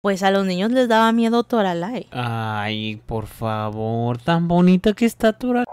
Pues a los niños les daba miedo Toralai. Ay, por favor, tan bonita que está Toralai.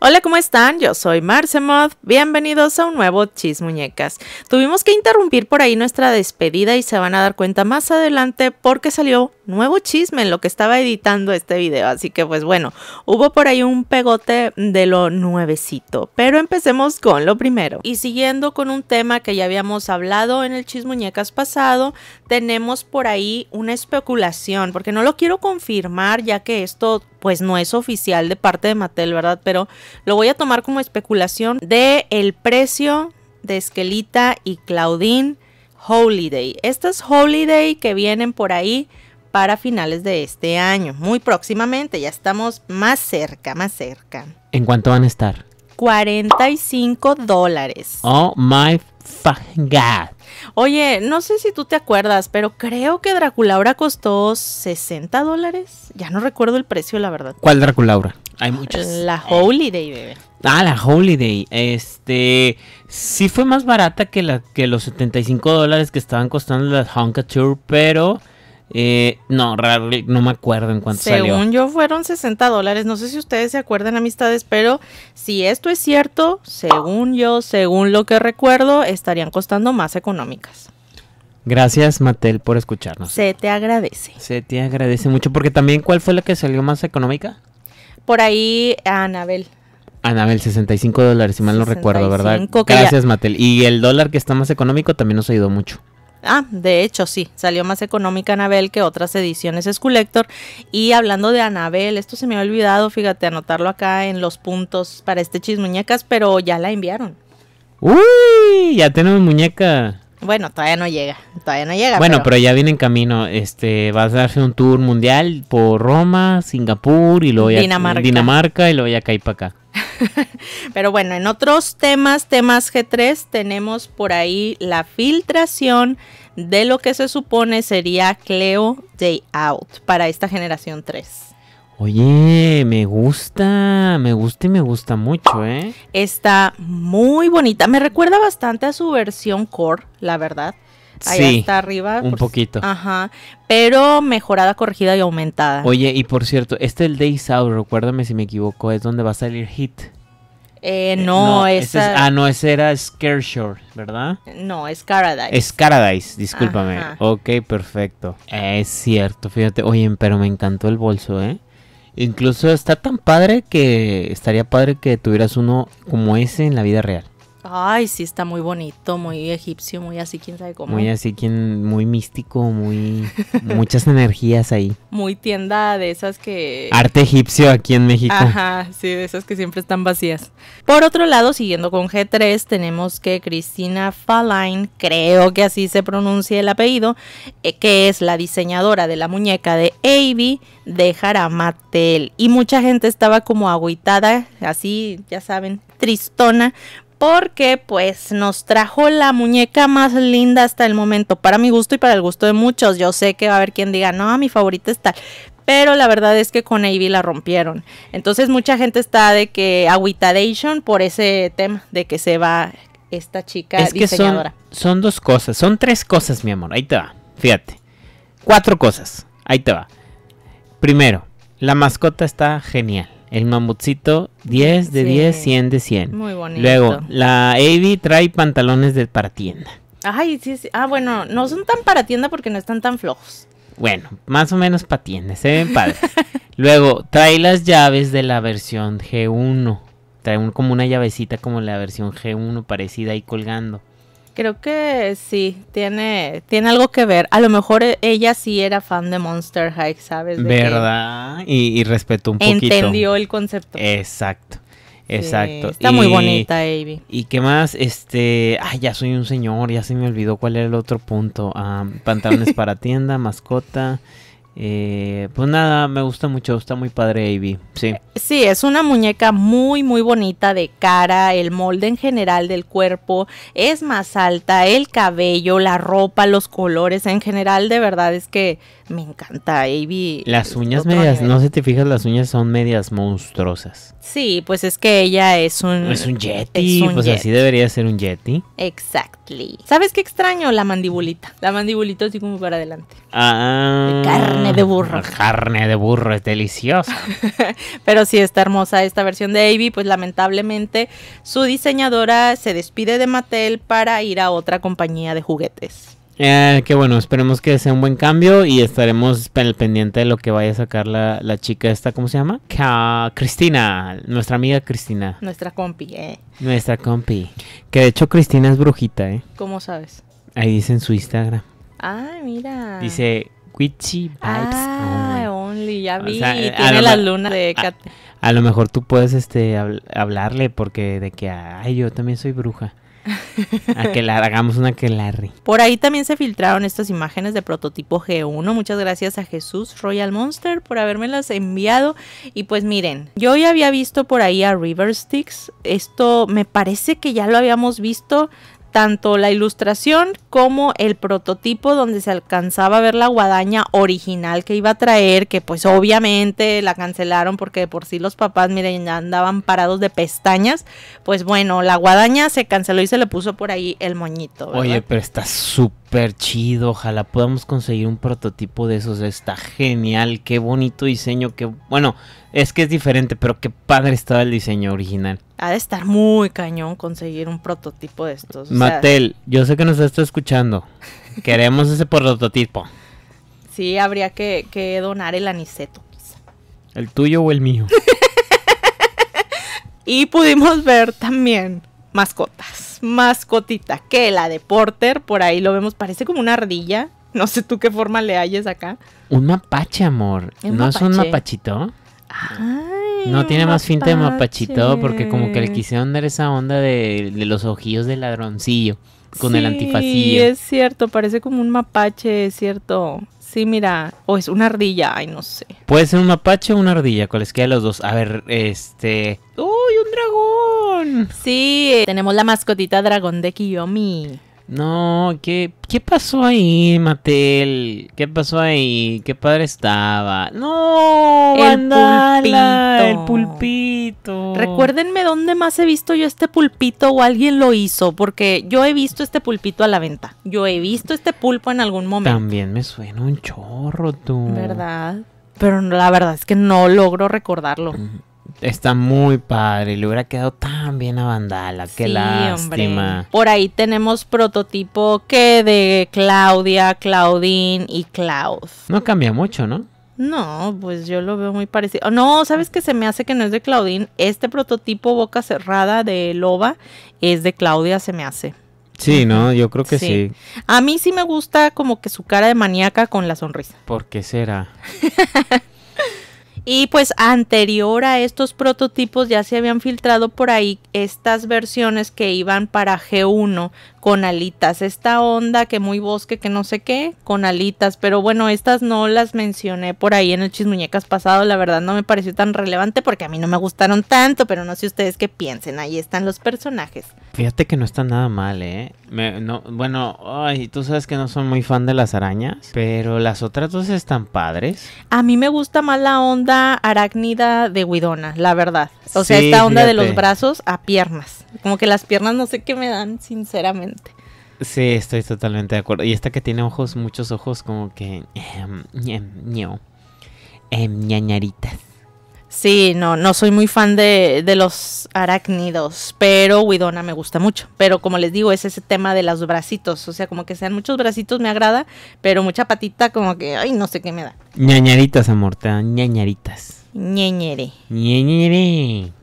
Hola, ¿cómo están? Yo soy Marcemoth. Bienvenidos a un nuevo Chis Muñecas. Tuvimos que interrumpir por ahí nuestra despedida y se van a dar cuenta más adelante porque salió nuevo chisme en lo que estaba editando este video. Así que pues bueno, hubo por ahí un pegote de lo nuevecito. Pero empecemos con lo primero. Y siguiendo con un tema que ya habíamos hablado en el chismuñecas pasado, tenemos por ahí una especulación, porque no lo quiero confirmar ya que esto pues no es oficial de parte de Mattel, ¿verdad? Pero lo voy a tomar como especulación de el precio de Esquelita y Claudine Holiday. Estas Holiday que vienen por ahí para finales de este año, muy próximamente, ya estamos más cerca, más cerca. ¿En cuánto van a estar? 45 dólares. Oh my fucking god. Oye, no sé si tú te acuerdas, pero creo que Draculaura costó 60 dólares. Ya no recuerdo el precio, la verdad. ¿Cuál Draculaura? Hay muchas. La Holiday, bebé. Ah, la Holiday. Este. Sí fue más barata que, la, que los 75 dólares que estaban costando las Honka pero eh, no, no me acuerdo en cuánto Según salió. Según yo fueron 60 dólares. No sé si ustedes se acuerdan, amistades, pero si esto es cierto, según yo, según lo que recuerdo, estarían costando más económicas. Gracias, Matel, por escucharnos. Se te agradece. Se te agradece mucho, porque también, ¿cuál fue la que salió más económica? Por ahí, Anabel. Anabel, 65 dólares, si mal no recuerdo, ¿verdad? Gracias, Matel. Y el dólar que está más económico también nos ayudó mucho. Ah, de hecho sí, salió más económica Anabel que otras ediciones Esculector. Y hablando de Anabel, esto se me ha olvidado, fíjate, anotarlo acá en los puntos para este chismuñecas, pero ya la enviaron. ¡Uy! Ya tenemos muñeca. Bueno, todavía no llega, todavía no llega. Bueno, pero... ya viene en camino. Este, va a darse un tour mundial por Roma, Singapur y luego ya Dinamarca, Dinamarca y luego ya cae para acá. Pero bueno, en otros temas, temas G3, tenemos por ahí la filtración de lo que se supone sería Cleo Day Out para esta generación 3. Oye, me gusta, me gusta y me gusta mucho, ¿eh? Está muy bonita, me recuerda bastante a su versión core, la verdad. Ahí sí, está arriba. Un poquito. Ajá. Pero mejorada, corregida y aumentada. Oye, y por cierto, este el day Out, recuérdame si me equivoco, es donde va a salir Hit. Eh, eh, no, es, ah, no, ese era Scareshore, ¿verdad? No, es Paradise. Es Paradise, discúlpame. Ok, perfecto. Es cierto, fíjate. Oye, pero me encantó el bolso, ¿eh? Incluso está tan padre que estaría padre que tuvieras uno como ese en la vida real. Ay, sí, está muy bonito, muy egipcio, muy así, quién sabe cómo. Muy así, quien, muy místico, muy. muchas energías ahí. Muy tienda de esas que. Arte egipcio aquí en México. Ajá, sí, de esas que siempre están vacías. Por otro lado, siguiendo con G3, tenemos que Cristina Faline, creo que así se pronuncia el apellido, eh, que es la diseñadora de la muñeca de Avi de Jaramatel. Y mucha gente estaba como agüitada, así, ya saben, tristona, porque pues nos trajo la muñeca más linda hasta el momento, para mi gusto y para el gusto de muchos. Yo sé que va a haber quien diga, no, mi favorita está pero la verdad es que con Avi la rompieron. Entonces mucha gente está de que aguitadation por ese tema de que se va esta chica es Que son, dos cosas, son tres cosas, mi amor. Ahí te va. Fíjate. Cuatro cosas. Ahí te va. Primero, la mascota está genial. El mamutcito, 10 de 10, 100 de 100. Muy bonito. Luego, la Avi trae pantalones de para tienda. Ay, sí, sí. Ah, bueno, no son tan para tienda porque no están tan flojos. Bueno, más o menos para tienda, se ¿eh? ven padres. Luego, trae las llaves de la versión G1. Trae como una llavecita como la versión G1 parecida ahí colgando. Creo que sí, tiene, tiene algo que ver. A lo mejor e, ella sí era fan de Monster High, ¿sabes? ¿Verdad? Y, y, respetó un poquito. Entendió el concepto. Exacto. Exacto. está muy bonita, Amy. ¿Y qué más? Este. Ay, ya soy un señor, ya se me olvidó cuál era el otro punto. Ah, pantalones para tienda, mascota. Eh, pues nada, me gusta mucho, está muy padre Avi, sí. Sí, es una muñeca muy, muy bonita de cara, el molde en general del cuerpo es más alta, el cabello, la ropa, los colores en general, de verdad es que me encanta Avi. Las uñas medias, no sé te fijas, las uñas son medias monstruosas. Sí, pues es que ella es un... Es un yeti, es pues así debería ser un yeti. Exactly. ¿Sabes qué extraño? La mandibulita, la mandibulita así como para adelante. Ah carne de burro. Carne de burro es deliciosa. Pero si está hermosa esta versión de Avey, pues lamentablemente su diseñadora se despide de Mattel para ir a otra compañía de juguetes. Eh, que bueno, esperemos que sea un buen cambio y estaremos pendiente de lo que vaya a sacar la, chica esta, ¿cómo se llama? Cristina, nuestra amiga Cristina. Nuestra compi, eh. Nuestra compi. Que de hecho Cristina es brujita, ¿eh? ¿Cómo sabes? Ahí dice en su Instagram. Ah, mira. Dice, witchy vibes ah, oh only. ya vi, eh, tiene la luna de A, lo mejor tú puedes este hablarle porque de que ay, yo también soy bruja. a que la hagamos una que la Por ahí también se filtraron estas imágenes de prototipo G1. Muchas gracias a Jesús Royal Monster por habérmelas enviado. Y pues miren, yo ya había visto por ahí a River Sticks. Esto me parece que ya lo habíamos visto tanto la ilustración como el prototipo donde se alcanzaba a ver la guadaña original que iba a traer, que pues obviamente la cancelaron porque de por sí los papás, miren, andaban parados de pestañas. Pues bueno, la guadaña se canceló y se le puso por ahí el moñito. Oye, pero está súper súper chido. Ojalá podamos conseguir un prototipo de esos. Está genial. Qué bonito diseño. que bueno. Es que es diferente, pero qué padre estaba el diseño original. Ha de estar muy cañón conseguir un prototipo de estos. Mattel, yo sé que nos está escuchando. Queremos ese prototipo. Sí, habría que, donar el aniceto, quizá. Pues. ¿El tuyo o el mío? y pudimos ver también mascotas mascotita que la de Porter, por ahí lo vemos, parece como una ardilla. No sé tú qué forma le halles acá. Un mapache, amor. ¿No es un mapachito? no tiene más finta de mapachito porque como que le quisieron dar esa onda de, los ojillos de ladroncillo con el antifacillo. Sí, es cierto, parece como un mapache, es cierto. Sí, mira, o es una ardilla, ay, no sé. Puede ser un mapache o una ardilla, que de los dos. A ver, este... ¡Uy, un dragón! Sí, eh, tenemos la mascotita dragón de Kiyomi. No, ¿qué, pasó ahí, Matel? ¿Qué pasó ahí? ¿Qué padre estaba? ¡No! El pulpito. El pulpito. Recuérdenme dónde más he visto yo este pulpito o alguien lo hizo, porque yo he visto este pulpito a la venta. Yo he visto este pulpo en algún momento. También me suena un chorro, tú. ¿Verdad? Pero la verdad es que no logro recordarlo. Está muy padre, le hubiera quedado tan bien a Vandala, qué sí, lástima. Por ahí tenemos prototipo que de Claudia, Claudín y Klaus. No cambia mucho, ¿no? No, pues yo lo veo muy parecido. No, ¿sabes qué se me hace que no es de Claudín? Este prototipo boca cerrada de Loba es de Claudia, se me hace. Sí, no, yo creo que sí. A mí sí me gusta como que su cara de maníaca con la sonrisa. ¿Por qué será? Y pues anterior a estos prototipos ya se habían filtrado por ahí estas versiones que iban para G1 con alitas. Esta onda que muy bosque, que no sé qué, con alitas. Pero bueno, estas no las mencioné por ahí en el chismuñecas pasado. La verdad no me pareció tan relevante porque a mí no me gustaron tanto. Pero no sé ustedes qué piensen. Ahí están los personajes. Fíjate que no está nada mal, ¿eh? no, bueno, ay, tú sabes que no soy muy fan de las arañas. Pero las otras dos están padres. A mí me gusta más la onda arácnida de Guidona, la verdad. O sea, esta onda de los brazos a piernas. Como que las piernas no sé qué me dan, sinceramente. Sí, estoy totalmente de acuerdo. Y esta que tiene ojos, muchos ojos como que... Em, em, em, ñañaritas. Sí, no, no soy muy fan de, los arácnidos, pero Widona me gusta mucho. Pero como les digo, es ese tema de los bracitos. O sea, como que sean muchos bracitos me agrada, pero mucha patita como que, ay, no sé qué me da. Ñañaritas, amor, te dan ñañaritas. Ñeñere.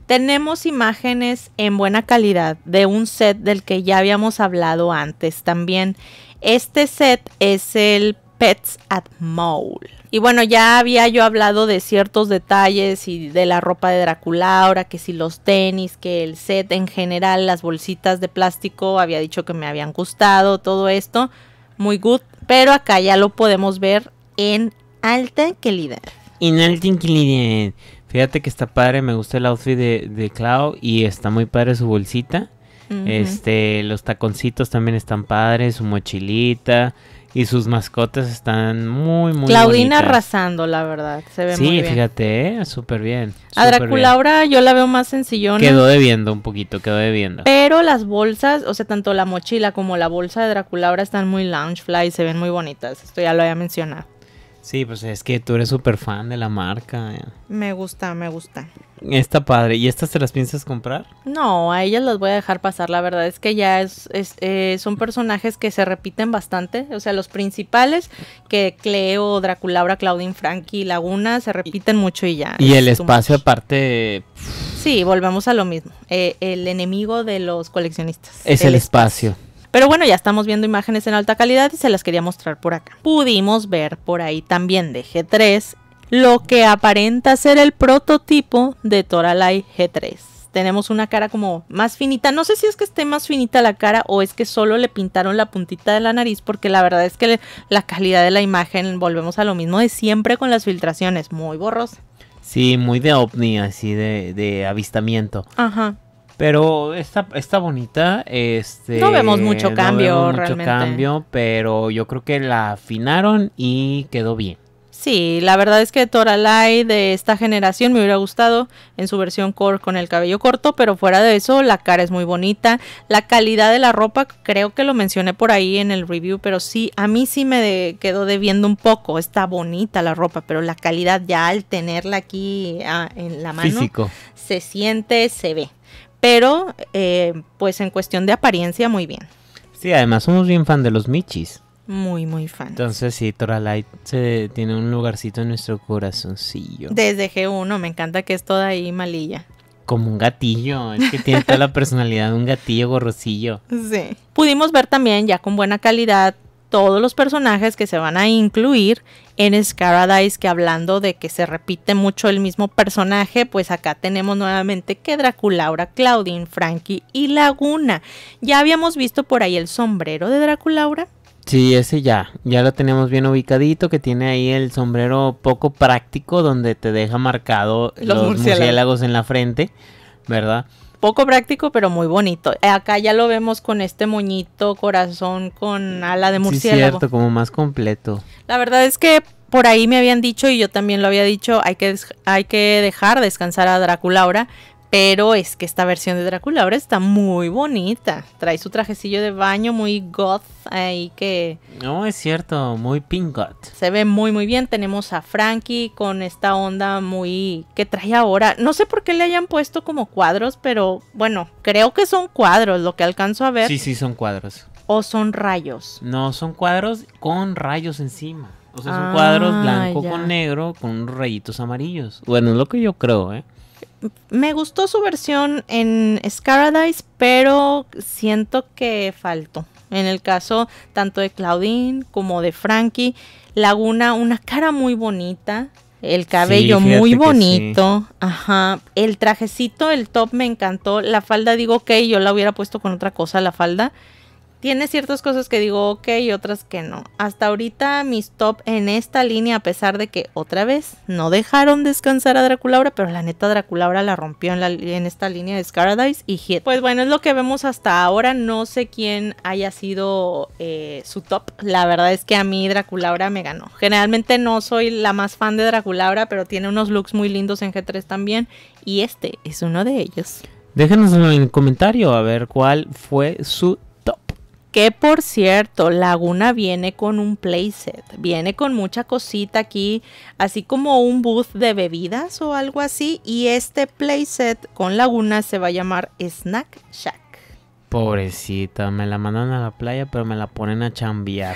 Tenemos imágenes en buena calidad de un set del que ya habíamos hablado antes también. Este set es el Pets at Mole. Y bueno, ya había yo hablado de ciertos detalles y de la ropa de Draculaura, que si los tenis, que el set en general, las bolsitas de plástico, había dicho que me habían gustado, todo esto, muy good, pero acá ya lo podemos ver en alta calidad. En alta calidad. Fíjate que está padre, me gusta el outfit de, Clau y está muy padre su bolsita. Este, los taconcitos también están padres, su mochilita y sus mascotas están muy, muy Claudina arrasando, la verdad. Se ve muy bien. Sí, fíjate, ¿eh? súper bien. A Draculaura yo la veo más sencillona. Quedó debiendo un poquito, quedó debiendo. Pero las bolsas, o sea, tanto la mochila como la bolsa de Draculaura están muy loungefly y se ven muy bonitas. Esto ya lo había mencionado. Sí, pues es que tú eres súper fan de la marca. Eh. Me gusta, me gusta. Está padre. ¿Y estas te las piensas comprar? No, a ellas las voy a dejar pasar. La verdad es que ya es, eh, son personajes que se repiten bastante. O sea, los principales, que Cleo, Draculaura, Claudine, Frankie, Laguna, se repiten mucho y ya. Y el espacio aparte... Sí, volvemos a lo mismo. Eh, el enemigo de los coleccionistas. Es el, espacio. Pero bueno, ya estamos viendo imágenes en alta calidad y se las quería mostrar por acá. Pudimos ver por ahí también de G3 lo que aparenta ser el prototipo de Toralai G3. Tenemos una cara como más finita. No sé si es que esté más finita la cara o es que solo le pintaron la puntita de la nariz porque la verdad es que la calidad de la imagen, volvemos a lo mismo de siempre con las filtraciones, muy borrosa. Sí, muy de ovni, así de, de avistamiento. Ajá. Pero está, está bonita. Este, no vemos mucho cambio mucho cambio, pero yo creo que la afinaron y quedó bien. Sí, la verdad es que Toralai de esta generación me hubiera gustado en su versión core con el cabello corto, pero fuera de eso, la cara es muy bonita. La calidad de la ropa, creo que lo mencioné por ahí en el review, pero sí, a mí sí me quedó debiendo un poco. Está bonita la ropa, pero la calidad ya al tenerla aquí ah, en la mano, Físico. se siente, se ve pero eh, pues en cuestión de apariencia muy bien. Sí, además somos bien fan de los michis. Muy, muy fan. Entonces sí, Toralight se tiene un lugarcito en nuestro corazoncillo. Desde G1, me encanta que es toda ahí malilla. Como un gatillo, es que tiene toda la personalidad de un gatillo gorrocillo. Sí. Pudimos ver también ya con buena calidad todos los personajes que se van a incluir en Scaradise, que hablando de que se repite mucho el mismo personaje, pues acá tenemos nuevamente que Draculaura, Claudine, Frankie y Laguna. Ya habíamos visto por ahí el sombrero de Draculaura. Sí, ese ya, ya lo tenemos bien ubicadito, que tiene ahí el sombrero poco práctico donde te deja marcado los, murciélagos en la frente, ¿verdad? poco práctico, pero muy bonito. Acá ya lo vemos con este moñito, corazón con ala de murciélago. Sí, cierto, como más completo. La verdad es que por ahí me habían dicho, y yo también lo había dicho, hay que, hay que dejar descansar a Drácula ahora, pero es que esta versión de Drácula ahora está muy bonita. Trae su trajecillo de baño muy goth ahí que... No, es cierto, muy pink goth. Se ve muy muy bien. Tenemos a Frankie con esta onda muy... que trae ahora. No sé por qué le hayan puesto como cuadros, pero bueno, creo que son cuadros lo que alcanzo a ver. Sí, sí, son cuadros. ¿O son rayos? No, son cuadros con rayos encima. O sea, son cuadros ah, blanco con negro con rayitos amarillos. Bueno, es lo que yo creo, ¿eh? me gustó su versión en Scaradise, pero siento que faltó. En el caso tanto de Claudine como de Frankie, Laguna, una cara muy bonita, el cabello muy bonito, ajá, el trajecito, el top me encantó, la falda digo, que yo la hubiera puesto con otra cosa, la falda, tiene ciertas cosas que digo ok y otras que no. Hasta ahorita mis top en esta línea, a pesar de que otra vez no dejaron descansar a Draculaura, pero la neta Draculaura la rompió en, esta línea de Scaradise y Hit. Pues bueno, es lo que vemos hasta ahora. No sé quién haya sido eh, su top. La verdad es que a mí Draculaura me ganó. Generalmente no soy la más fan de Draculaura, pero tiene unos looks muy lindos en G3 también. Y este es uno de ellos. Déjenos en el comentario a ver cuál fue su que por cierto, Laguna viene con un playset, viene con mucha cosita aquí, así como un booth de bebidas o algo así. Y este playset con Laguna se va a llamar Snack Shack. Pobrecita, me la mandan a la playa, pero me la ponen a chambear.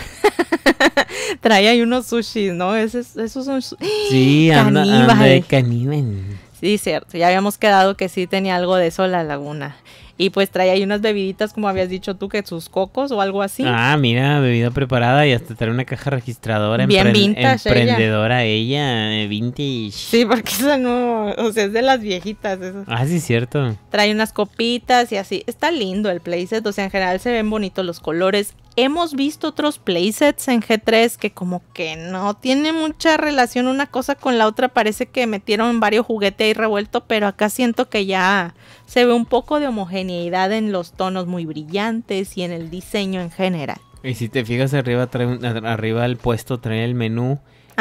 Trae ahí unos sushis, ¿no? esos, esos son. Sí, anda de caníbal. Sí, cierto. Ya habíamos quedado que sí tenía algo de eso la laguna. Y pues trae ahí unas bebiditas, como habías dicho tú, que sus cocos o algo así. Ah, mira, bebida preparada y hasta trae una caja registradora. Bien vintage Emprendedora ella. Eh, vintage. Sí, porque esa no, o sea, es de las viejitas. Eso. Ah, sí, cierto. Trae unas copitas y así. Está lindo el playset, o sea, en general se ven bonitos los colores hemos visto otros playsets en G3 que como que no tiene mucha relación una cosa con la otra. Parece que metieron varios juguetes ahí revuelto, pero acá siento que ya se ve un poco de homogeneidad en los tonos muy brillantes y en el diseño en general. Y si te fijas arriba, trae, arriba el puesto trae el menú.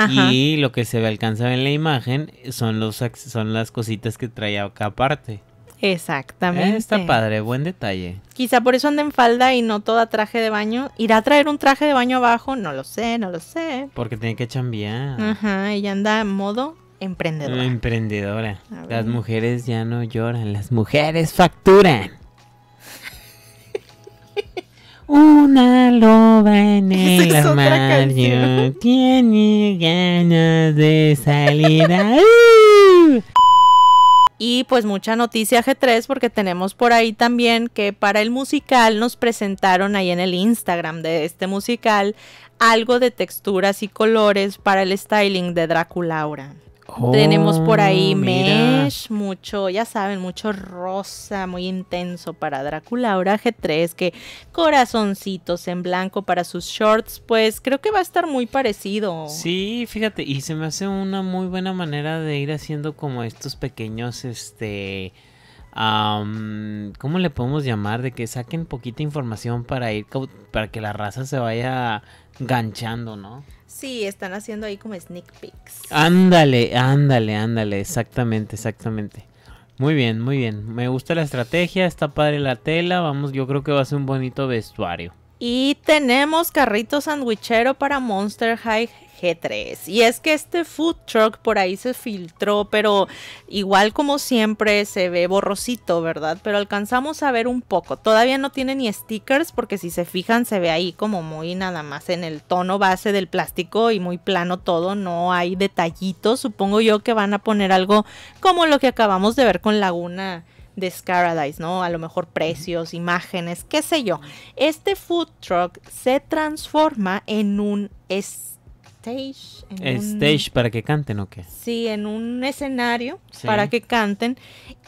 Y lo que se ve alcanza en la imagen son, los, son las cositas que traía acá aparte. Exactamente. está padre, buen detalle. Quizá por eso anda en falda y no toda traje de baño. ¿Irá a traer un traje de baño abajo? No lo sé, no lo sé. Porque tiene que chambear. Ajá, ella anda en modo emprendedora. Emprendedora. Las mujeres ya no lloran, las mujeres facturan. Una loba en el es armario tiene ganas de salir a... Y pues mucha noticia G3 porque tenemos por ahí también que para el musical nos presentaron ahí en el Instagram de este musical algo de texturas y colores para el styling de Draculaura. Tenemos por ahí oh, mesh, mucho, ya saben, mucho rosa, muy intenso para Drácula. Ahora G3, que corazoncitos en blanco para sus shorts, pues creo que va a estar muy parecido. Sí, fíjate, y se me hace una muy buena manera de ir haciendo como estos pequeños, este ¿Cómo le podemos llamar? De que saquen poquita información para ir para que la raza se vaya ganchando, ¿no? Sí, están haciendo ahí como sneak peeks. Ándale, ándale, ándale, exactamente, exactamente. Muy bien, muy bien. Me gusta la estrategia, está padre la tela, vamos, yo creo que va a ser un bonito vestuario. Y tenemos carrito sandwichero para Monster High y es que este food truck por ahí se filtró, pero igual como siempre se ve borrosito, ¿verdad? Pero alcanzamos a ver un poco. Todavía no tiene ni stickers porque si se fijan se ve ahí como muy nada más en el tono base del plástico y muy plano todo, no hay detallitos. Supongo yo que van a poner algo como lo que acabamos de ver con Laguna de Scaradise, ¿no? A lo mejor precios, imágenes, qué sé yo. Este food truck se transforma en un stage. para que canten o qué? Sí, en un escenario para que canten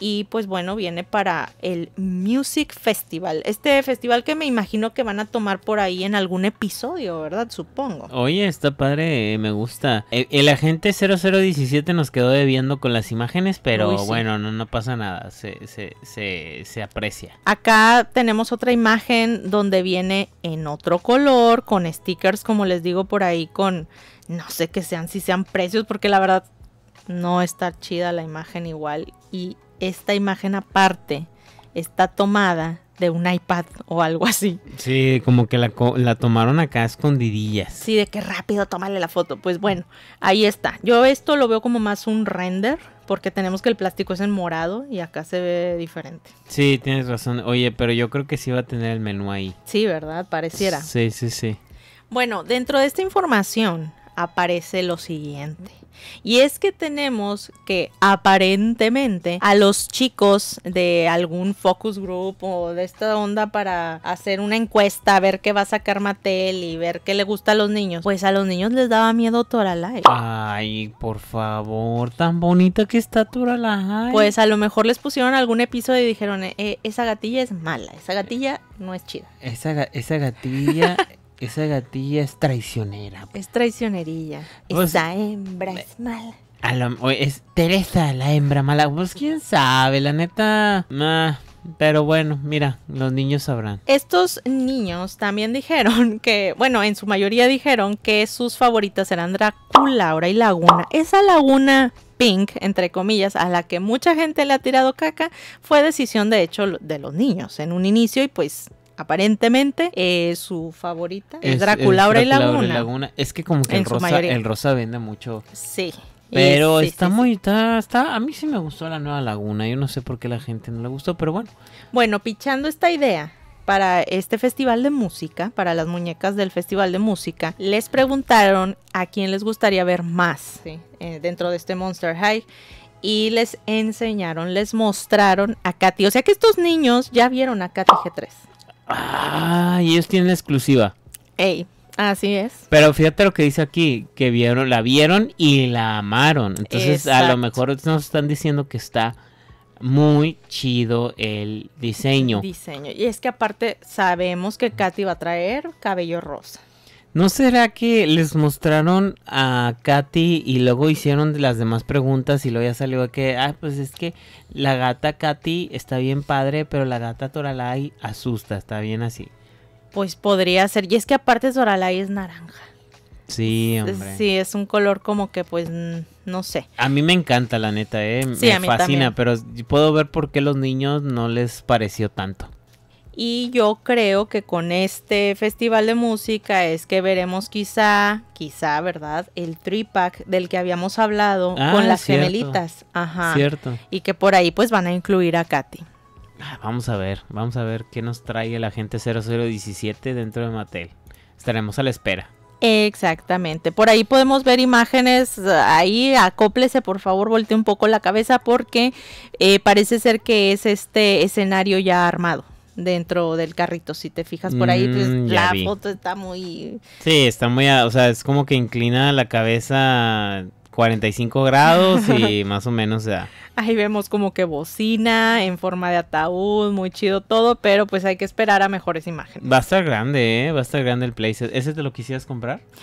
y pues bueno, viene para el Music Festival. Este festival que me imagino que van a tomar por ahí en algún episodio, ¿verdad? Supongo. Oye, está padre, eh, me gusta. Eh, el, agente 0017 nos quedó debiendo con las imágenes, pero bueno, no, pasa nada, se, aprecia. Acá tenemos otra imagen donde viene en otro color, con stickers, como les digo por ahí, con no sé qué sean si sean precios, porque la verdad no está chida la imagen igual y esta imagen aparte está tomada de un iPad o algo así. Sí, como que la, tomaron acá escondidillas. Sí, de que rápido tomarle la foto. Pues bueno, ahí está. Yo esto lo veo como más un render, porque tenemos que el plástico es en morado y acá se ve diferente. Sí, tienes razón. Oye, pero yo creo que sí va a tener el menú ahí. Sí, ¿verdad? Pareciera. Sí, sí, sí. Bueno, dentro de esta información aparece lo siguiente. Y es que tenemos que aparentemente a los chicos de algún focus group o de esta onda para hacer una encuesta, ver qué va a sacar Mattel y ver qué le gusta a los niños, pues a los niños les daba miedo Toralai. Ay, por favor, tan bonita que está Toralai. Pues a lo mejor les pusieron algún episodio y dijeron, eh, esa gatilla es mala, esa gatilla no es chida. Esa, esa gatilla... esa gatilla es traicionera. Es traicionería. Pues, esa hembra es mala. es Teresa, la hembra mala. Pues quién sabe, la neta. pero bueno, mira, los niños sabrán. Estos niños también dijeron que, bueno, en su mayoría dijeron que sus favoritas eran Drácula, y Laguna. Esa Laguna Pink, entre comillas, a la que mucha gente le ha tirado caca, fue decisión de hecho de los niños en un inicio y pues aparentemente eh, su favorita es, Draculaura y Laguna. Es que como que el rosa, vende mucho. Sí. Pero está muy, está, a mí sí me gustó la nueva laguna, yo no sé por qué la gente no le gustó, pero bueno. Bueno, pichando esta idea para este festival de música, para las muñecas del festival de música, les preguntaron a quién les gustaría ver más eh, dentro de este Monster High y les enseñaron, les mostraron a Katy. O sea que estos niños ya vieron a Katy G3. Ah, y ellos tienen la exclusiva. Ey, así es. Pero fíjate lo que dice aquí, que vieron, la vieron y la amaron. Entonces, a lo mejor nos están diciendo que está muy chido el diseño. diseño. Y es que aparte sabemos que Katy va a traer cabello rosa. ¿No será que les mostraron a Katy y luego hicieron las demás preguntas y luego ya salió que, ah, pues es que la gata Katy está bien padre, pero la gata Toralai asusta, está bien así? Pues podría ser, y es que aparte Toralai es naranja. Sí, hombre. Sí, es un color como que pues no sé. A mí me encanta la neta, eh, me fascina, pero puedo ver por qué los niños no les pareció tanto. Y yo creo que con este festival de música es que veremos quizá, quizá, ¿verdad? El tripack del que habíamos hablado ah, con las gemelitas. Ajá. Cierto. Y que por ahí pues van a incluir a Katy. Ah, vamos a ver, vamos a ver qué nos trae la gente 0017 dentro de Mattel. Estaremos a la espera. Exactamente. Por ahí podemos ver imágenes. Ahí acóplese, por favor, voltee un poco la cabeza porque eh, parece ser que es este escenario ya armado dentro del carrito. Si te fijas por ahí, pues, mm, la foto está muy. Sí, está muy. O sea, es como que inclina la cabeza 45 grados y más o menos. Ya. Ahí vemos como que bocina en forma de ataúd, muy chido todo, pero pues hay que esperar a mejores imágenes. Va a estar grande, ¿eh? Va a estar grande el playset. ¿Ese te lo quisieras comprar?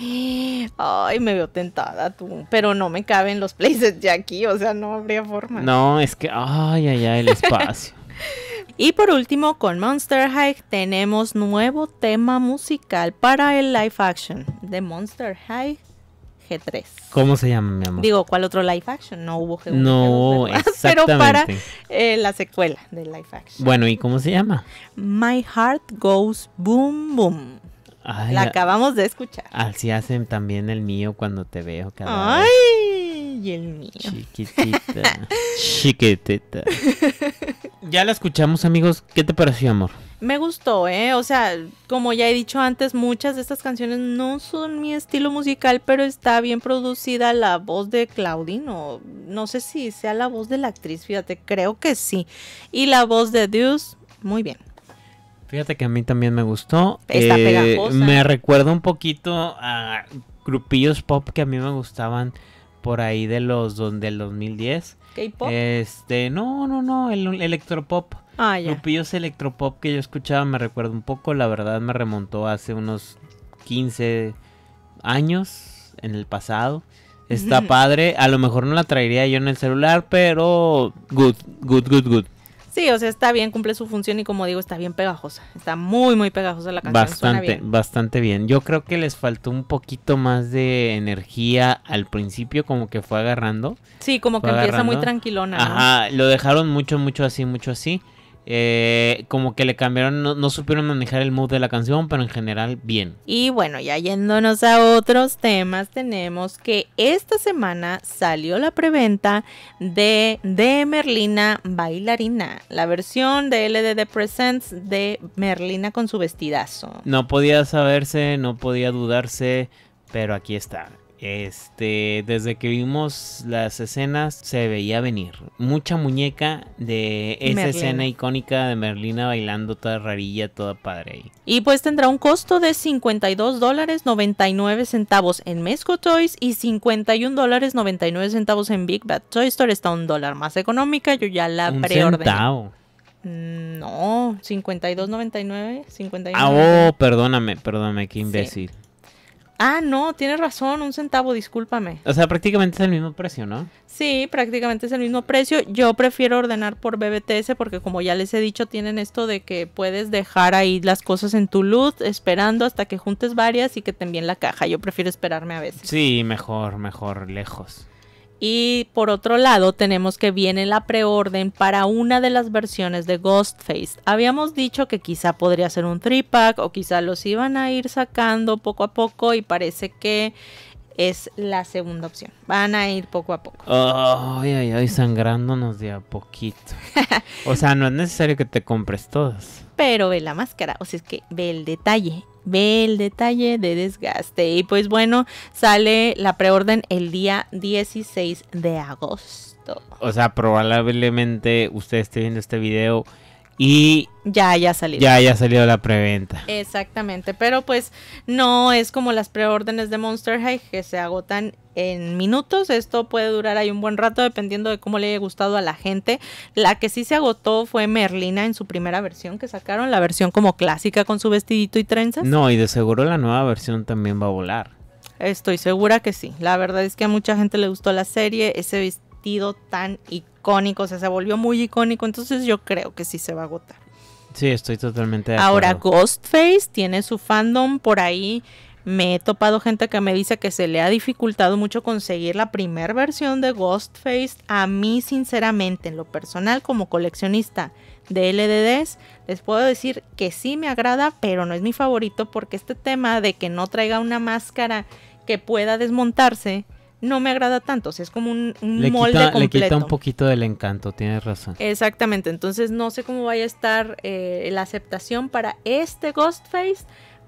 Ay, me veo tentada tú. Pero no me caben los places ya aquí, o sea, no habría forma. No, es que, ay, ay, ay, el espacio. Y por último, con Monster High tenemos nuevo tema musical para el live action de Monster High G3. ¿Cómo se llama, mi amor? Digo, ¿cuál otro live action? No hubo G1. No, Pero para eh, la secuela del live action. Bueno, ¿y cómo se llama? My Heart Goes Boom Boom. la acabamos de escuchar. Así hacen también el mío cuando te veo cada Ay y el mío. Chiquitita. chiquitita. Ya la escuchamos, amigos. ¿Qué te pareció, amor? Me gustó, ¿eh? O sea, como ya he dicho antes, muchas de estas canciones no son mi estilo musical, pero está bien producida la voz de Claudine, o no sé si sea la voz de la actriz, fíjate, creo que sí. Y la voz de Deus, muy bien. Fíjate que a mí también me gustó. Está eh, pegajosa. Me recuerda un poquito a grupillos pop que a mí me gustaban por ahí de los del 2010. Este, no, no, no, el, el electropop. Ah, ya. Lupillos electropop que yo escuchaba me recuerda un poco, la verdad me remontó hace unos 15 años en el pasado. Está padre, a lo mejor no la traería yo en el celular, pero good, good, good, good. Sí, o sea, está bien, cumple su función y como digo, está bien pegajosa. Está muy, muy pegajosa la canción. Bastante, bien. bastante bien. Yo creo que les faltó un poquito más de energía al principio, como que fue agarrando. Sí, como que empieza muy tranquilona. Ajá, lo dejaron mucho, mucho así, mucho así. Eh, como que le cambiaron, no, supieron manejar el mood de la canción, pero en general bien. Y bueno, ya yéndonos a otros temas, tenemos que esta semana salió la preventa de De Merlina Bailarina, la versión de LDD Presents de Merlina con su vestidazo. No podía saberse, no podía dudarse, pero aquí está. Este, desde que vimos las escenas se veía venir. Mucha muñeca de esa escena icónica de Merlina bailando toda rarilla, toda padre ahí. Y pues tendrá un costo de $52.99 dólares centavos en Mesco Toys y $51.99 dólares centavos en Big Bad Toy Store. Está un dólar más económica, yo ya la preordené. Mm, no, 52.99, 51. Ah, oh, perdóname, perdóname, qué imbécil. Ah, no, tienes razón, un centavo, discúlpame. O sea, prácticamente es el mismo precio, ¿no? Sí, prácticamente es el mismo precio. Yo prefiero ordenar por BBTS porque como ya les he dicho, tienen esto de que puedes dejar ahí las cosas en tu luz esperando hasta que juntes varias y que te envíen la caja. Yo prefiero esperarme a veces. Sí, mejor, mejor, lejos. Y por otro lado, tenemos que viene la preorden para una de las versiones de Ghostface. Habíamos dicho que quizá podría ser un tripack pack o quizá los iban a ir sacando poco a poco y parece que es la segunda opción. Van a ir poco a poco. ay, ay, ay, sangrándonos de a poquito. o sea, no es necesario que te compres todas. Pero ve la máscara, o sea, es que ve el detalle. Ve el detalle de desgaste. Y pues bueno, sale la preorden el día 16 de agosto. O sea, probablemente usted esté viendo este video y ya haya salido. Ya haya salido la preventa. Exactamente, pero pues no es como las preórdenes de Monster High que se agotan en minutos. Esto puede durar ahí un buen rato dependiendo de cómo le haya gustado a la gente. La que sí se agotó fue Merlina en su primera versión que sacaron, la versión como clásica con su vestidito y trenzas. No, y de seguro la nueva versión también va a volar. Estoy segura que sí. La verdad es que a mucha gente le gustó la serie, ese vestido tan icónico, o sea, se volvió muy icónico, entonces yo creo que sí se va a agotar. Sí, estoy totalmente de acuerdo. Ahora, Ghostface tiene su fandom por ahí. Me he topado gente que me dice que se le ha dificultado mucho conseguir la primera versión de Ghostface. A mí, sinceramente, en lo personal, como coleccionista de LDDs, les puedo decir que sí me agrada, pero no es mi favorito porque este tema de que no traiga una máscara que pueda desmontarse, no me agrada tanto. O es como un, molde completo. Le quita un poquito del encanto, tienes razón. Exactamente. Entonces, no sé cómo vaya a estar eh, la aceptación para este Ghostface,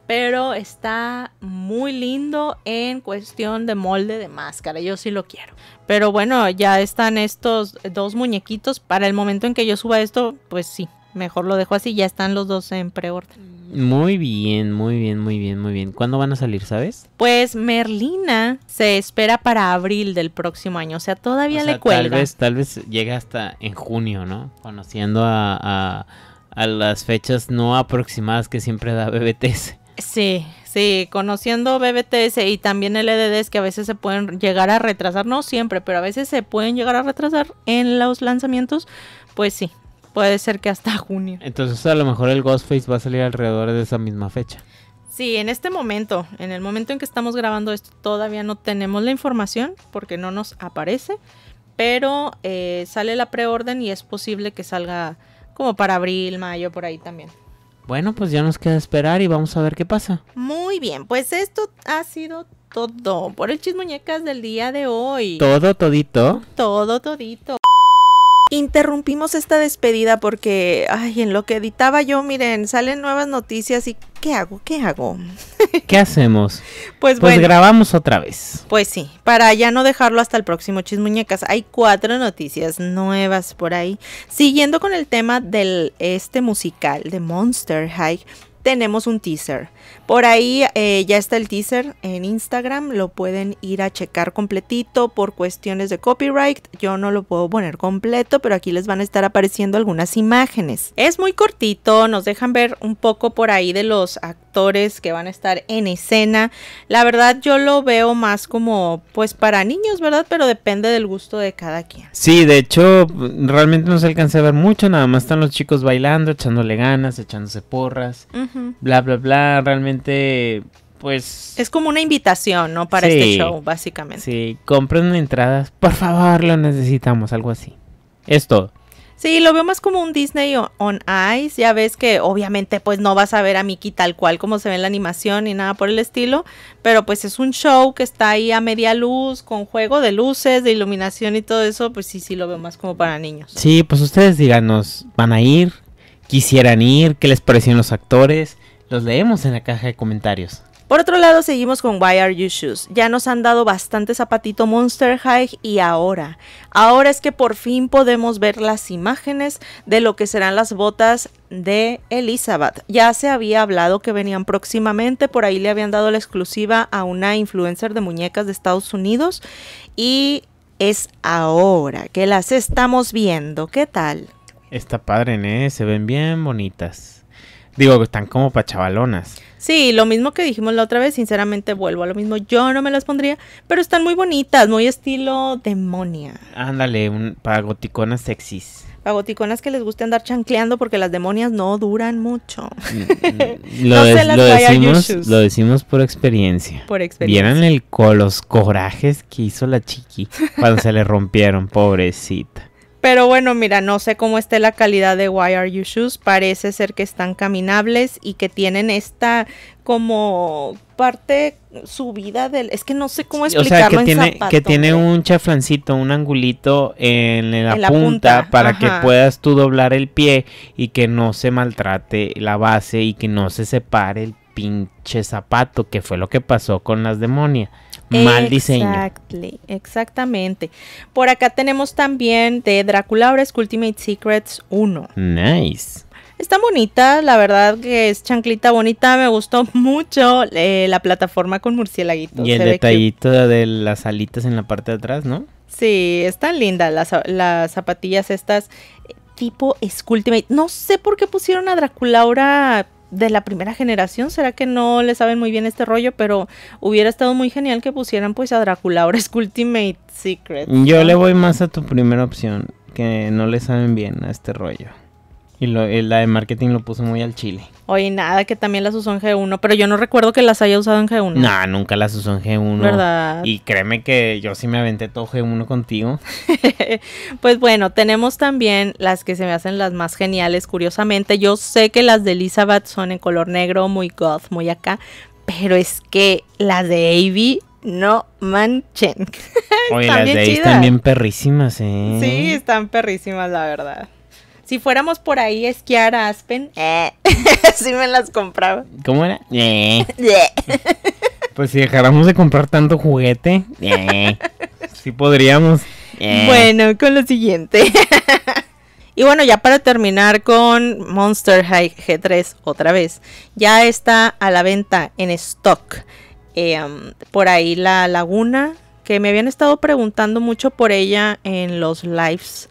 pero está muy lindo en cuestión de molde de máscara. Yo sí lo quiero. Pero bueno, ya están estos dos muñequitos. Para el momento en que yo suba esto, pues sí, mejor lo dejo así. Ya están los dos en preorden. Muy bien, muy bien, muy bien, muy bien. ¿Cuándo van a salir, sabes? Pues Merlina se espera para abril del próximo año, o sea, todavía le cuelga. Tal vez, tal vez llega hasta en junio, ¿no? Conociendo a, a las fechas no aproximadas que siempre da BBTS. Sí, sí, conociendo BBTS y también el LDDs que a veces se pueden llegar a retrasar, no siempre, pero a veces se pueden llegar a retrasar en los lanzamientos, pues sí, Puede ser que hasta junio. Entonces a lo mejor el Ghostface va a salir alrededor de esa misma fecha. Sí, en este momento, en el momento en que estamos grabando esto, todavía no tenemos la información porque no nos aparece, pero eh, sale la preorden y es posible que salga como para abril, mayo, por ahí también. Bueno, pues ya nos queda esperar y vamos a ver qué pasa. Muy bien, pues esto ha sido todo por el chismuñecas del día de hoy. Todo, todito. Todo, todito. Interrumpimos esta despedida porque, ay, en lo que editaba yo, miren, salen nuevas noticias y ¿qué hago? ¿Qué hago? ¿Qué hacemos? Pues, pues grabamos otra vez. Pues sí, para ya no dejarlo hasta el próximo Chismuñecas. Hay cuatro noticias nuevas por ahí. Siguiendo con el tema del este musical de Monster High, tenemos un teaser. Por ahí eh, ya está el teaser en Instagram, lo pueden ir a checar completito por cuestiones de copyright. Yo no lo puedo poner completo, pero aquí les van a estar apareciendo algunas imágenes. Es muy cortito, nos dejan ver un poco por ahí de los actores que van a estar en escena. La verdad yo lo veo más como pues para niños, ¿verdad? Pero depende del gusto de cada quien. Sí, de hecho realmente no se alcanza a ver mucho, nada más están los chicos bailando, echándole ganas, echándose porras, bla, bla, bla realmente pues... Es como una invitación, ¿no? Para este show, básicamente. Sí, compren entradas, por favor, lo necesitamos, algo así. Es todo. Sí, lo veo más como un Disney on, Ice, ya ves que obviamente pues no vas a ver a Mickey tal cual como se ve en la animación Y nada por el estilo, pero pues es un show que está ahí a media luz, con juego de luces, de iluminación y todo eso, pues sí, sí lo veo más como para niños. Sí, pues ustedes díganos, ¿van a ir? ¿Quisieran ir? ¿Qué les parecieron los actores? Los leemos en la caja de comentarios. Por otro lado, seguimos con Why Are You Shoes. Ya nos han dado bastante zapatito Monster High y ahora, ahora es que por fin podemos ver las imágenes de lo que serán las botas de Elizabeth. Ya se había hablado que venían próximamente, por ahí le habían dado la exclusiva a una influencer de muñecas de Estados Unidos y es ahora que las estamos viendo. ¿Qué tal? Está padre, ¿eh? Se ven bien bonitas. Digo, que están como para chavalonas. Sí, lo mismo que dijimos la otra vez, sinceramente vuelvo a lo mismo. Yo no me las pondría, pero están muy bonitas, muy estilo demonia. Ándale, un, para goticonas sexys. Para goticonas que les guste andar chancleando porque las demonias no duran mucho. lo, decimos, lo decimos por experiencia. Por experiencia. los corajes que hizo la chiqui cuando se le rompieron, pobrecita. Pero bueno, mira, no sé cómo esté la calidad de Why Are You Shoes. Parece ser que están caminables y que tienen esta como parte subida del... Es que no sé cómo explicarlo o sea, que tiene, que ¿eh? tiene un chaflancito, un angulito en la, punta, para que puedas tú doblar el pie y que no se maltrate la base y que no se separe el pinche zapato, que fue lo que pasó con las demonias mal diseño. exactamente. Por acá tenemos también de Draculaura Ultimate Secrets 1. Nice. Está bonita, la verdad que es chanclita bonita, me gustó mucho eh, la plataforma con murciélaguitos. Y el detallito de las alitas en la parte de atrás, ¿no? Sí, están lindas las, las zapatillas estas tipo Ultimate. No sé por qué pusieron a Draculaura de la primera generación, será que no le saben muy bien este rollo, pero hubiera estado muy genial que pusieran pues a Drácula, ahora es Ultimate Secret. Yo le voy más a tu primera opción, que no le saben bien a este rollo. Y eh, la de marketing lo puso muy al chile. Oye, nada, que también las usó en G1, pero yo no recuerdo que las haya usado en G1. No, nah, nunca las usó en G1. Y créeme que yo sí me aventé todo G1 contigo. pues bueno, tenemos también las que se me hacen las más geniales, curiosamente. Yo sé que las de Elizabeth son en color negro, muy goth, muy acá, pero es que las de Avi no manchen. Oye, las de Avi están bien perrísimas, ¿eh? Sí, están perrísimas, la verdad. Si fuéramos por ahí a esquiar a Aspen, eh, sí me las compraba. ¿Cómo era? Eh. pues si dejáramos de comprar tanto juguete, eh. sí podríamos. Eh. Bueno, con lo siguiente. Y bueno, ya para terminar con Monster High G3 otra vez, ya está a la venta en stock. Um, por ahí la laguna, que me habían estado preguntando mucho por ella en los lives.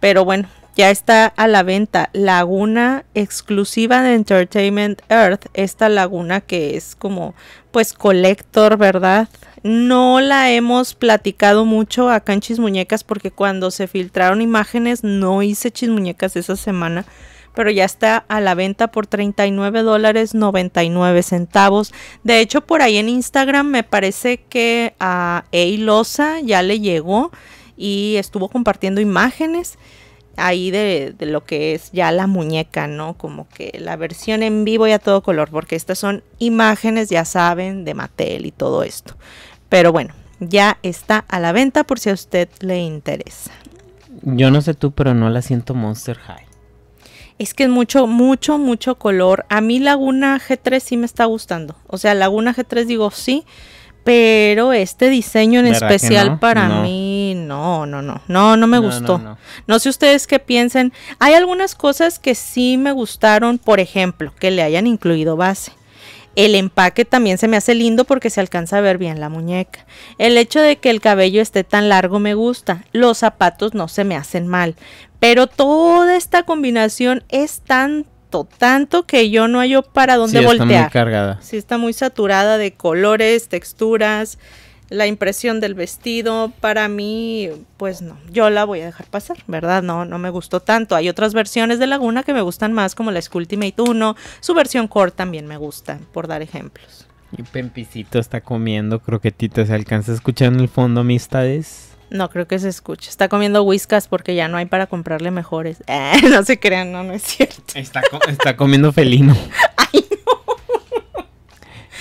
Pero bueno, ya está a la venta laguna exclusiva de Entertainment Earth, esta laguna que es como pues collector, ¿verdad? No la hemos platicado mucho acá en Chismuñecas porque cuando se filtraron imágenes no hice Chismuñecas esa semana, pero ya está a la venta por $39.99. dólares 99 centavos. De hecho, por ahí en Instagram me parece que a Eilosa ya le llegó y estuvo compartiendo imágenes ahí de, lo que es ya la muñeca, ¿no? Como que la versión en vivo y a todo color, porque estas son imágenes, ya saben, de Mattel y todo esto. Pero bueno, ya está a la venta por si a usted le interesa. Yo no sé tú, pero no la siento Monster High. Es que es mucho, mucho, mucho color. A mí Laguna G3 sí me está gustando. O sea, Laguna G3 digo sí pero este diseño en especial para mí, no, no, no, no, no me gustó. No, sé ustedes qué piensen. Hay algunas cosas que sí me gustaron, por ejemplo, que le hayan incluido base. El empaque también se me hace lindo porque se alcanza a ver bien la muñeca. El hecho de que el cabello esté tan largo me gusta. Los zapatos no se me hacen mal. Pero toda esta combinación es tan tanto, que yo no hallo para dónde sí, voltear. Está muy cargada. Sí, está muy saturada de colores, texturas, la impresión del vestido. Para mí, pues no, yo la voy a dejar pasar, ¿verdad? No, no me gustó tanto. Hay otras versiones de Laguna que me gustan más, como la Skulltimate 1. Su versión core también me gusta, por dar ejemplos. Y Pempicito está comiendo croquetitas. ¿Se alcanza a escuchar en el fondo, amistades? No creo que se escuche. Está comiendo whiskas porque ya no hay para comprarle mejores. Ah, no se crean, no, no es cierto. está comiendo felino.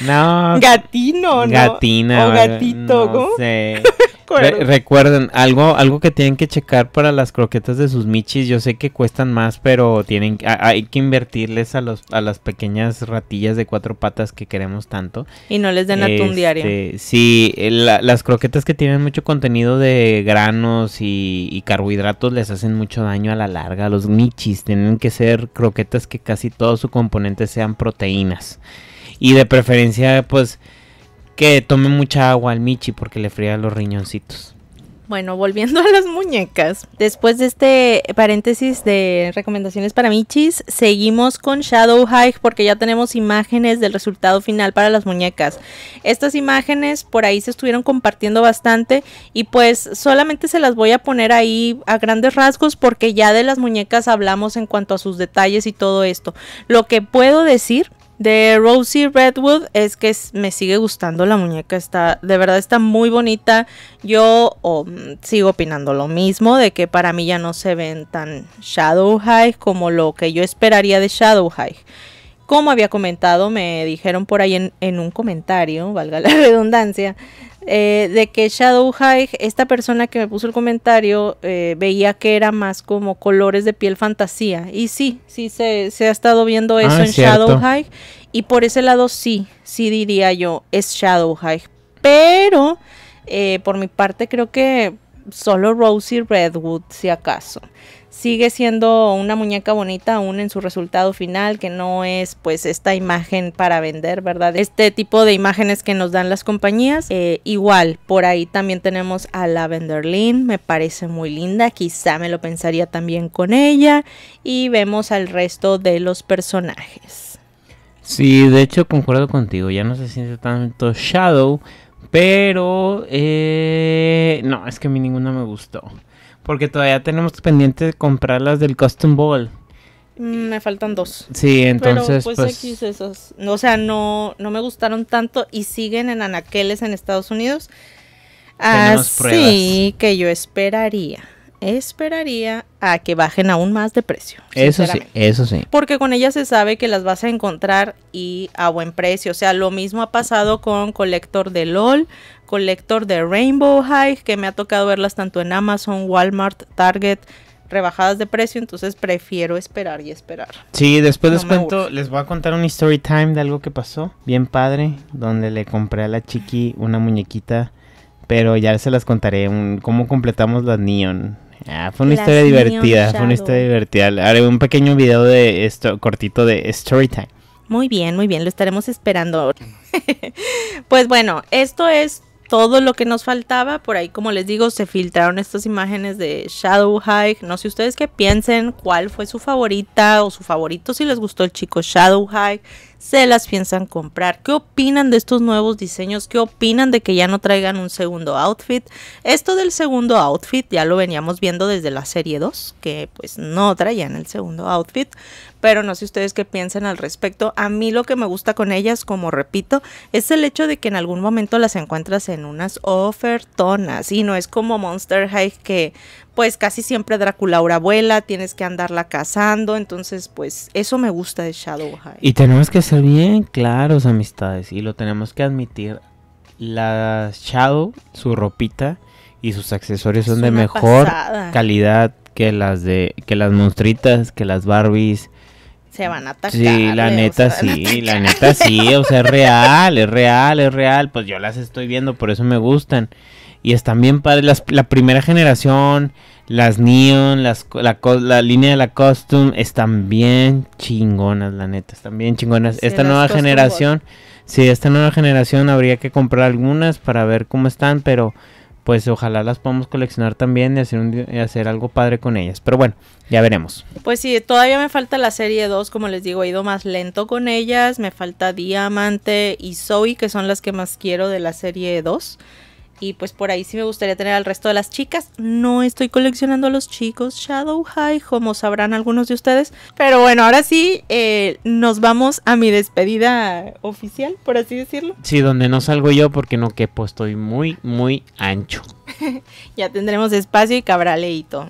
No. Gatino, ¿no? Gatina. O gatito, recuerden, algo, algo que tienen que checar para las croquetas de sus michis, yo sé que cuestan más, pero tienen, hay que invertirles a, los, a las pequeñas ratillas de cuatro patas que queremos tanto. Y no les den atún este, diario. Sí, eh, las croquetas que tienen mucho contenido de granos y, y, carbohidratos les hacen mucho daño a la larga. Los michis tienen que ser croquetas que casi todo su componente sean proteínas. Y de preferencia, pues, que tome mucha agua al Michi porque le fría los riñoncitos. Bueno, volviendo a las muñecas. Después de este paréntesis de recomendaciones para Michis, seguimos con Shadow High porque ya tenemos imágenes del resultado final para las muñecas. Estas imágenes por ahí se estuvieron compartiendo bastante y pues solamente se las voy a poner ahí a grandes rasgos porque ya de las muñecas hablamos en cuanto a sus detalles y todo esto. Lo que puedo decir de Rosie Redwood es que me sigue gustando la muñeca, está de verdad está muy bonita. Yo mm, sigo opinando lo mismo de que para mí ya no se ven tan Shadow High como lo que yo esperaría de Shadow Como había comentado, me dijeron por ahí en un comentario, valga la redundancia, eh, de que Shadow High, esta persona que me puso el comentario, eh, veía que era más como colores de piel fantasía. Y sí, sí se, se ha estado viendo ah, eso en Shadow High. Y por ese lado sí, sí diría yo, es Shadow High. Pero eh, por mi parte creo que solo Rosie Redwood, si acaso sigue siendo una muñeca bonita aún en su resultado final, que no es pues esta imagen para vender, ¿verdad? Este tipo de imágenes que nos dan las compañías. Eh, igual, por ahí también tenemos a la Vanderlyn me parece muy linda, quizá me lo pensaría también con ella. Y vemos al resto de los personajes. Sí, de hecho concuerdo contigo, ya no se siente tanto Shadow, pero... Eh, no, es que a mí ninguna me gustó. Porque todavía tenemos pendiente de comprar las del Custom Ball. Mm, me faltan dos. Sí, entonces. Pero, pues, pues, X esos. O sea, no, no me gustaron tanto y siguen en anaqueles en Estados Unidos. Así que yo esperaría, esperaría a que bajen aún más de precio. Eso sí, eso sí. Porque con ellas se sabe que las vas a encontrar y a buen precio. O sea, lo mismo ha pasado con Collector de LOL, colector de Rainbow High, que me ha tocado verlas tanto en Amazon, Walmart, Target, rebajadas de precio, entonces prefiero esperar y esperar. Sí, después les cuento, les voy a contar un story time de algo que pasó, bien padre, donde le compré a la chiqui una muñequita, pero ya se las contaré, cómo completamos las Neon. Ah, fue una historia divertida, fue una historia divertida. Haré un pequeño video de esto, cortito de story time. Muy bien, muy bien, lo estaremos esperando. ahora. pues bueno, esto es todo lo que nos faltaba. Por ahí, como les digo, se filtraron estas imágenes de Shadow Hike. No sé ustedes qué piensen, cuál fue su favorita o su favorito, si les gustó el chico Shadow Hike, se las piensan comprar. ¿Qué opinan de estos nuevos diseños? ¿Qué opinan de que ya no traigan un segundo outfit? Esto del segundo outfit ya lo veníamos viendo desde la serie 2, que pues no traían el segundo outfit, pero no sé ustedes qué piensan al respecto. A mí lo que me gusta con ellas, como repito, es el hecho de que en algún momento las encuentras en unas ofertonas y no es como Monster High que pues casi siempre Draculaura vuela, tienes que andarla cazando, entonces pues eso me gusta de Shadow Y tenemos que ser bien claros, amistades, y lo tenemos que admitir. La Shadow, su ropita y sus accesorios son de mejor calidad que las de que las monstritas, que las Barbies. Se van a atacar. Sí, la neta sí, la neta sí, o sea, es real, es real, es real, pues yo las estoy viendo, por eso me gustan. Y están bien padres. Las, la primera generación, las Neon, las, la, línea de la Costume, están bien chingonas, la neta. Están bien chingonas. esta nueva generación, sí, esta nueva generación habría que comprar algunas para ver cómo están, pero pues ojalá las podamos coleccionar también y hacer, un, y hacer algo padre con ellas. Pero bueno, ya veremos. Pues sí, todavía me falta la serie 2, como les digo, he ido más lento con ellas. Me falta Diamante y Zoe, que son las que más quiero de la serie 2. Y pues por ahí sí me gustaría tener al resto de las chicas. No estoy coleccionando a los chicos Shadow High, como sabrán algunos de ustedes. Pero bueno, ahora sí eh, nos vamos a mi despedida oficial, por así decirlo. Sí, donde no salgo yo porque no quepo, estoy muy, muy ancho. ya tendremos espacio y cabraleito.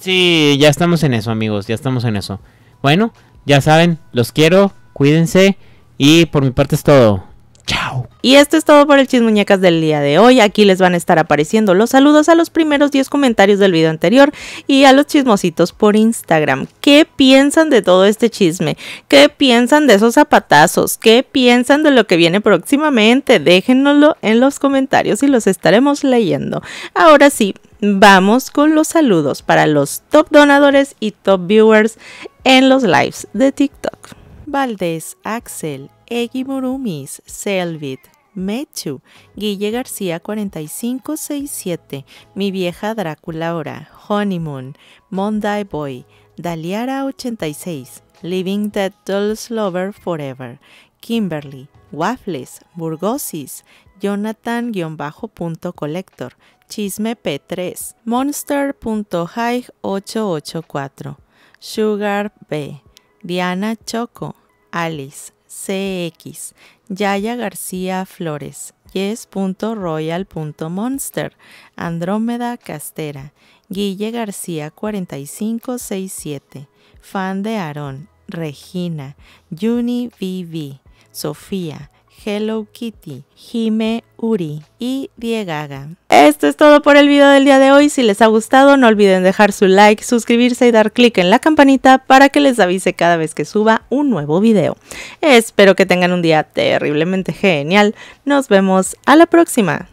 Sí, ya estamos en eso, amigos, ya estamos en eso. Bueno, ya saben, los quiero, cuídense y por mi parte es todo. Chao. Y esto es todo por el Chismuñecas del día de hoy. Aquí les van a estar apareciendo los saludos a los primeros 10 comentarios del video anterior y a los chismositos por Instagram. ¿Qué piensan de todo este chisme? ¿Qué piensan de esos zapatazos? ¿Qué piensan de lo que viene próximamente? déjennoslo en los comentarios y los estaremos leyendo. Ahora sí, vamos con los saludos para los top donadores y top viewers en los lives de TikTok. Valdés Axel Egi Murumis, Selvit, Mechu, Guille García 4567, Mi Vieja Draculaura, Honeymoon, Monday Boy, Daliara 86, Living Dead Dolls Lover Forever, Kimberly, Waffles, Burgosis, jonathan Bajo.collector Chisme P3, Monster.high 884, Sugar B, Diana Choco, Alice, CX, Yaya García Flores, yes.royal.monster, Andrómeda Castera, Guille García 4567, Fan de Aarón, Regina, Juni Vivi, Sofía, Hello Kitty, Hime Uri y Diegaga. Esto es todo por el video del día de hoy. Si les ha gustado, no olviden dejar su like, suscribirse y dar clic en la campanita para que les avise cada vez que suba un nuevo video. Espero que tengan un día terriblemente genial. Nos vemos a la próxima.